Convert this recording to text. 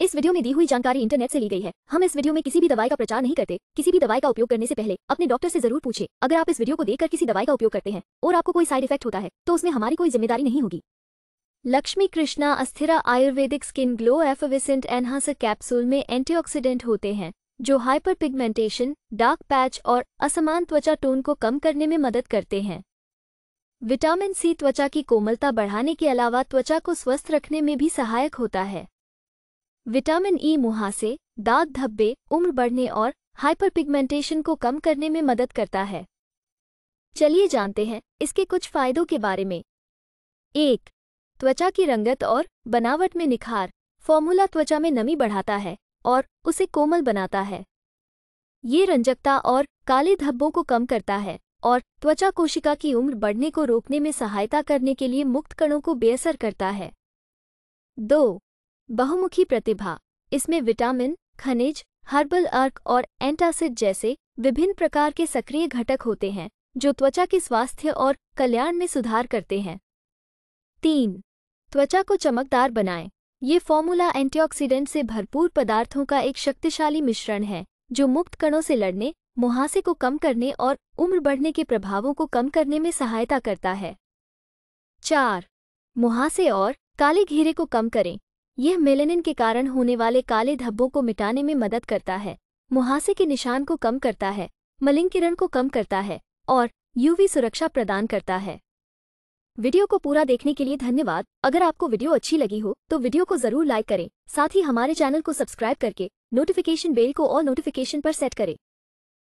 इस वीडियो में दी हुई जानकारी इंटरनेट से ली गई है हम इस वीडियो में किसी भी दवाई का प्रचार नहीं करते किसी भी दवाई का उपयोग करने से पहले अपने डॉक्टर से जरूर पूछे अगर आप इस वीडियो को देखकर किसी दवाई का उपयोग करते हैं और आपको कोई साइड इफेक्ट होता है तो उसमें हमारी कोई जिम्मेदारी नहीं होगी लक्ष्मी कृष्णा अस्थिरा ayurvedic skin glow effervescent enhancer capsule में एंटीऑक्सीडेंट होते हैं जो हाइपर पिगमेंटेशन डार्क पैच और असमान त्वचा टोन को कम करने में मदद करते हैं विटामिन सी त्वचा की कोमलता बढ़ाने के अलावा त्वचा को स्वस्थ रखने में भी सहायक होता है विटामिन ई मुहासे दाग धब्बे उम्र बढ़ने और हाइपरपिगमेंटेशन को कम करने में मदद करता है चलिए जानते हैं इसके कुछ फायदों के बारे में एक त्वचा की रंगत और बनावट में निखार फॉर्मूला त्वचा में नमी बढ़ाता है और उसे कोमल बनाता है ये रंजकता और काले धब्बों को कम करता है और त्वचा कोशिका की उम्र बढ़ने को रोकने में सहायता करने के लिए मुक्त कणों को बेअसर करता है दो बहुमुखी प्रतिभा इसमें विटामिन खनिज हर्बल अर्क और एंटासिड जैसे विभिन्न प्रकार के सक्रिय घटक होते हैं जो त्वचा के स्वास्थ्य और कल्याण में सुधार करते हैं तीन त्वचा को चमकदार बनाएं ये फॉर्मूला एंटीऑक्सीडेंट से भरपूर पदार्थों का एक शक्तिशाली मिश्रण है जो मुक्त कणों से लड़ने मुहासे को कम करने और उम्र बढ़ने के प्रभावों को कम करने में सहायता करता है चार मुहासे और काले घेरे को कम करें यह मेलेनिन के कारण होने वाले काले धब्बों को मिटाने में मदद करता है मुहासे के निशान को कम करता है मलिन किरण को कम करता है और यूवी सुरक्षा प्रदान करता है वीडियो को पूरा देखने के लिए धन्यवाद अगर आपको वीडियो अच्छी लगी हो तो वीडियो को जरूर लाइक करें साथ ही हमारे चैनल को सब्सक्राइब करके नोटिफिकेशन बेल को और नोटिफिकेशन पर सेट करें